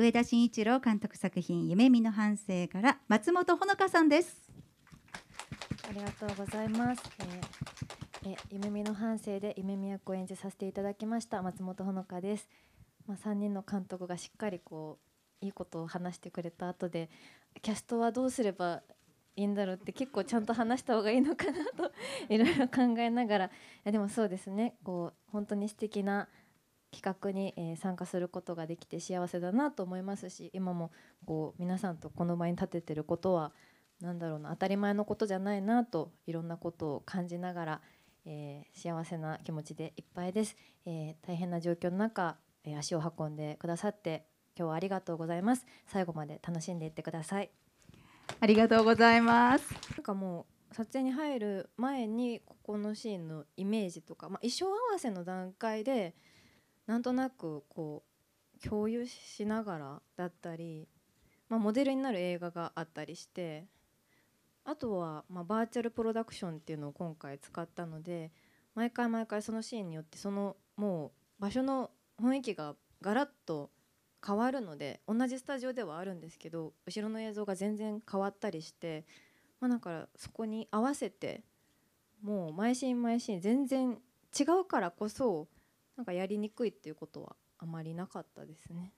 上田慎一郎監督作品夢見の反省から松本穂香さんですありがとうございます、えー、え夢見の反省で夢見役を演じさせていただきました松本穂香ですまあ、3人の監督がしっかりこういいことを話してくれた後でキャストはどうすればいいんだろうって結構ちゃんと話した方がいいのかなといろいろ考えながらいやでもそうですねこう本当に素敵な企画に、え参加することができて幸せだなと思いますし今もこう皆さんとこの場に立ててることは何だろうな当たり前のことじゃないなといろんなことを感じながら、えー、幸せな気持ちでいっぱいです、えー、大変な状況の中、えー、足を運んでくださって今日はありがとうございます最後まで楽しんでいってくださいありがとうございますなんかもう撮影に入る前にここのシーンのイメージとか、まあ、衣装合わせの段階でなんとなくこう共有しながらだったり、まあ、モデルになる映画があったりしてあとは、まあ、バーチャルプロダクションっていうのを今回使ったので毎回毎回そのシーンによってそのもう場所の雰囲気がガラッと変わるので同じスタジオではあるんですけど後ろの映像が全然変わったりして、まあ、だからそこに合わせてもう毎シーン毎シーン全然違うからこそなんかやりにくいっていうことはあまりなかったですね。